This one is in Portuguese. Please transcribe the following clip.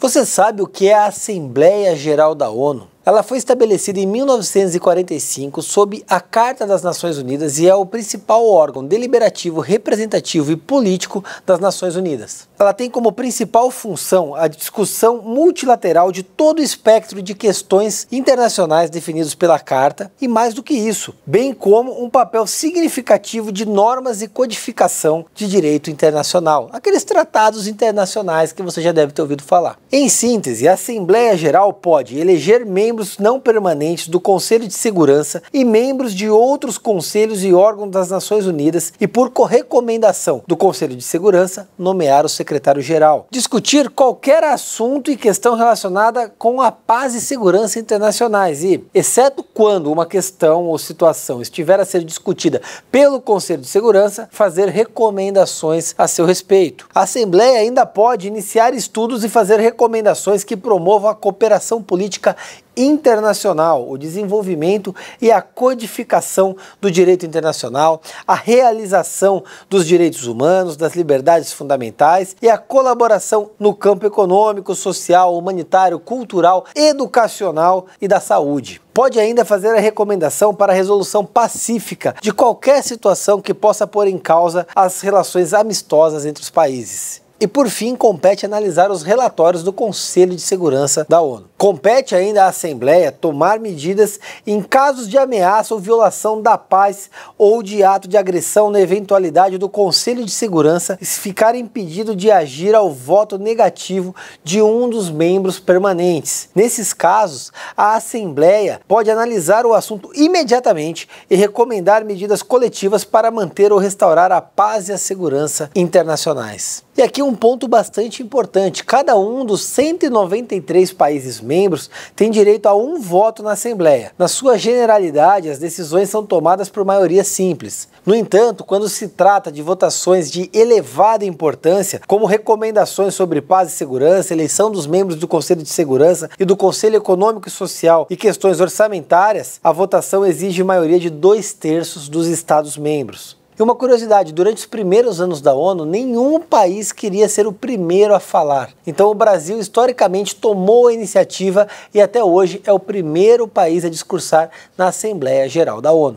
Você sabe o que é a Assembleia Geral da ONU? Ela foi estabelecida em 1945 sob a Carta das Nações Unidas e é o principal órgão deliberativo, representativo e político das Nações Unidas. Ela tem como principal função a discussão multilateral de todo o espectro de questões internacionais definidos pela Carta e, mais do que isso, bem como um papel significativo de normas e codificação de direito internacional, aqueles tratados internacionais que você já deve ter ouvido falar. Em síntese, a Assembleia Geral pode eleger membros membros não permanentes do Conselho de Segurança e membros de outros conselhos e órgãos das Nações Unidas e, por recomendação do Conselho de Segurança, nomear o secretário-geral. Discutir qualquer assunto e questão relacionada com a paz e segurança internacionais e, exceto quando uma questão ou situação estiver a ser discutida pelo Conselho de Segurança, fazer recomendações a seu respeito. A Assembleia ainda pode iniciar estudos e fazer recomendações que promovam a cooperação política internacional, o desenvolvimento e a codificação do direito internacional, a realização dos direitos humanos, das liberdades fundamentais e a colaboração no campo econômico, social, humanitário, cultural, educacional e da saúde pode ainda fazer a recomendação para a resolução pacífica de qualquer situação que possa pôr em causa as relações amistosas entre os países. E por fim, compete analisar os relatórios do Conselho de Segurança da ONU. Compete ainda à Assembleia tomar medidas em casos de ameaça ou violação da paz ou de ato de agressão na eventualidade do Conselho de Segurança ficar impedido de agir ao voto negativo de um dos membros permanentes. Nesses casos, a Assembleia pode analisar o assunto imediatamente e recomendar medidas coletivas para manter ou restaurar a paz e a segurança internacionais. E aqui um ponto bastante importante: cada um dos 193 países membros tem direito a um voto na Assembleia. Na sua generalidade, as decisões são tomadas por maioria simples. No entanto, quando se trata de votações de elevada importância, como recomendações sobre paz e segurança, eleição dos membros do Conselho de Segurança e do Conselho Econômico e Social e questões orçamentárias, a votação exige maioria de dois terços dos Estados membros. E uma curiosidade, durante os primeiros anos da ONU, nenhum país queria ser o primeiro a falar. Então o Brasil historicamente tomou a iniciativa e até hoje é o primeiro país a discursar na Assembleia Geral da ONU.